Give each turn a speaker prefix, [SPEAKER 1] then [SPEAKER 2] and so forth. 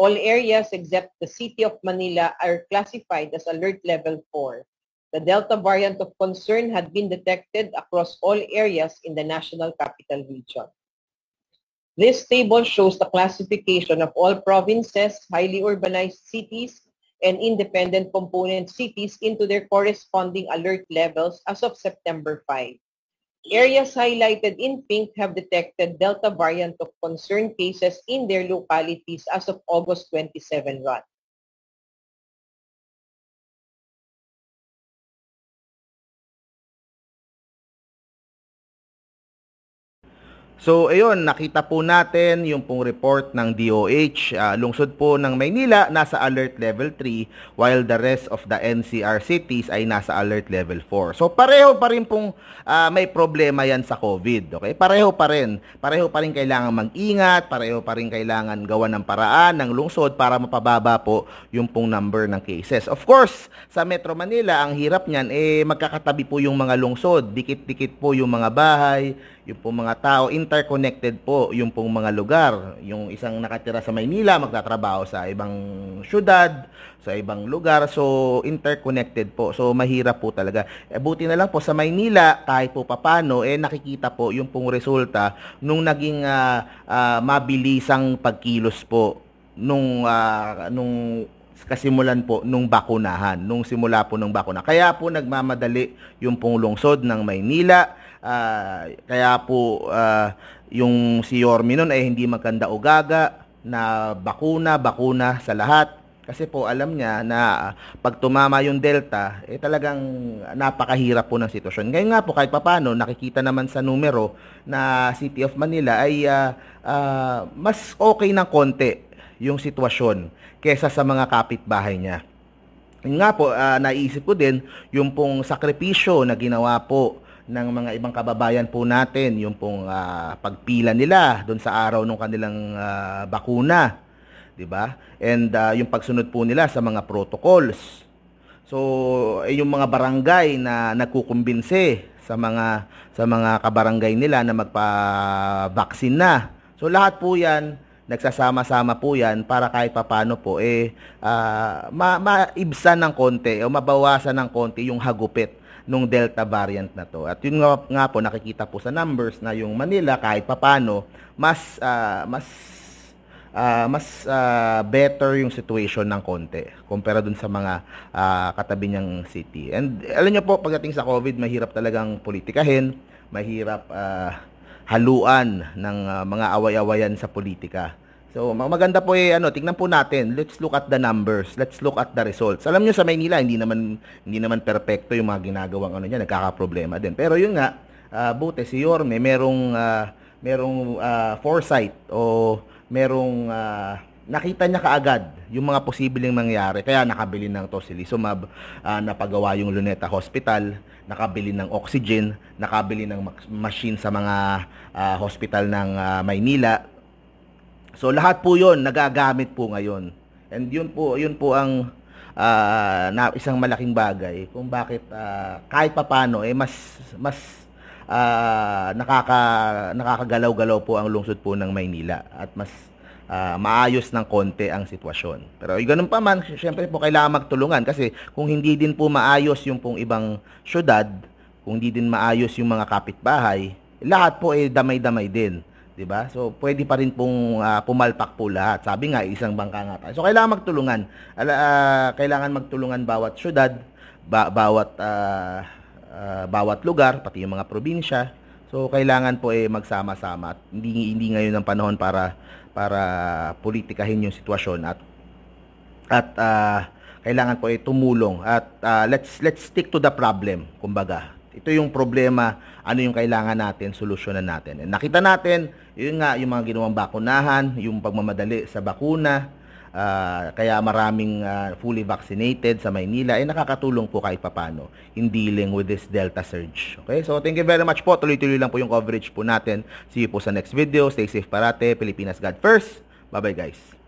[SPEAKER 1] All areas except the city of Manila are classified as alert level 4. The Delta variant of concern had been detected across all areas in the National Capital Region. This table shows the classification of all provinces, highly urbanized cities, and independent component cities into their corresponding alert levels as of September 5. Areas highlighted in pink have detected Delta variant of concern cases in their localities as of August 27 run. So ayun, nakita po natin yung pong report ng DOH. Uh, ah, lungsod po ng Maynila nasa alert level 3 while the rest of the NCR cities ay nasa alert level 4. So pareho pa rin pong uh, may problema yan sa COVID. Okay? Pareho pa rin. Pareho pa rin kailangan mag-ingat, pareho pa rin kailangan gawa ng paraan ng lungsod para mapababa po yung pong number ng cases. Of course, sa Metro Manila, ang hirap niyan, eh magkakatabi po yung mga lungsod. Dikit-dikit po yung mga bahay, yung pong mga tao, interconnected po yung pong mga lugar. Yung isang nakatira sa Maynila, magtatrabaho sa ibang syudad, sa ibang lugar. So, interconnected po. So, mahirap po talaga. E, buti na lang po sa Maynila, kahit po papano, eh, nakikita po yung pong resulta nung naging uh, uh, mabilisang pagkilos po nung uh, nung kasimulan po nung bakunahan, nung simula po ng bakuna. Kaya po nagmamadali yung pong lungsod ng Maynila, Uh, kaya po uh, yung si Yormi noon ay hindi maganda o gaga na bakuna, bakuna sa lahat. Kasi po alam niya na pag tumama yung Delta, eh talagang napakahirap po ng sitwasyon. Ngayon nga po kahit papano, nakikita naman sa numero na City of Manila ay uh, uh, mas okay ng konti yung sitwasyon kesa sa mga kapitbahay niya. Ngayon nga po, uh, naisip ko din yung pong sakripisyo na ginawa po ng mga ibang kababayan po natin yung pong uh, pagpila nila doon sa araw ng kanilang uh, bakuna, 'di ba? And uh, yung pagsunod po nila sa mga protocols. So, eh, yung mga barangay na nagkukumbinse sa mga sa mga kabarangay nila na magpa-vaccine na. So lahat po 'yan nagsasama-sama po yan para kahit papaano po eh uh, ma maibsan ng konti o mabawasan ng konti yung hagupit nung Delta variant na to. At yun nga, nga po nakikita po sa numbers na yung Manila kahit papano mas uh, mas uh, mas uh, better yung situation ng konti kumpara dun sa mga uh, katabi niyang city. And alam niyo po pagdating sa COVID mahirap talagang politikahin, mahirap uh, haluan ng uh, mga away-awayan sa politika. So, maganda po eh, ano, tingnan po natin. Let's look at the numbers. Let's look at the results. Alam niyo sa Maynila, hindi naman hindi naman perpekto yung mga ginagawang ano niya, nagkakaproblema din. Pero yun nga, uh, buti si Yorme merong uh, merong uh, foresight o merong uh, nakita niya kaagad yung mga posibleng mangyari. Kaya nakabili ng tocilizumab, uh, napagawa yung Luneta Hospital, nakabili ng oxygen, nakabili ng machine sa mga uh, hospital ng uh, Maynila So lahat po 'yon nagagamit po ngayon. And 'yun po 'yun po ang uh, na, isang malaking bagay kung bakit uh, kahit papaano eh mas mas uh, nakaka nakakagalaw-galaw po ang lungsod po ng Maynila at mas uh, maayos ng konti ang sitwasyon. Pero eh, ganoon pa man, syempre po kailangan magtulungan kasi kung hindi din po maayos yung pong ibang syudad, kung hindi din maayos yung mga kapitbahay, lahat po ay eh, damay-damay din. 'di ba? So pwede pa rin pong uh, pumalpak po lahat. Sabi nga isang bangka nga tayo. So kailangan magtulungan. Ala, uh, kailangan magtulungan bawat syudad, ba, bawat uh, uh, bawat lugar, pati yung mga probinsya. So kailangan po eh magsama-sama at hindi hindi ngayon ang panahon para para politikahin yung sitwasyon at at uh, kailangan po ay eh, tumulong at uh, let's let's stick to the problem kumbaga ito yung problema, ano yung kailangan natin, solusyonan natin. And nakita natin, yun nga, yung mga ginawang bakunahan, yung pagmamadali sa bakuna, uh, kaya maraming uh, fully vaccinated sa Maynila, ay eh, nakakatulong po kahit papano in dealing with this Delta surge. Okay, so thank you very much po. Tuloy-tuloy lang po yung coverage po natin. See you po sa next video. Stay safe parate. Pilipinas God first. Bye-bye guys.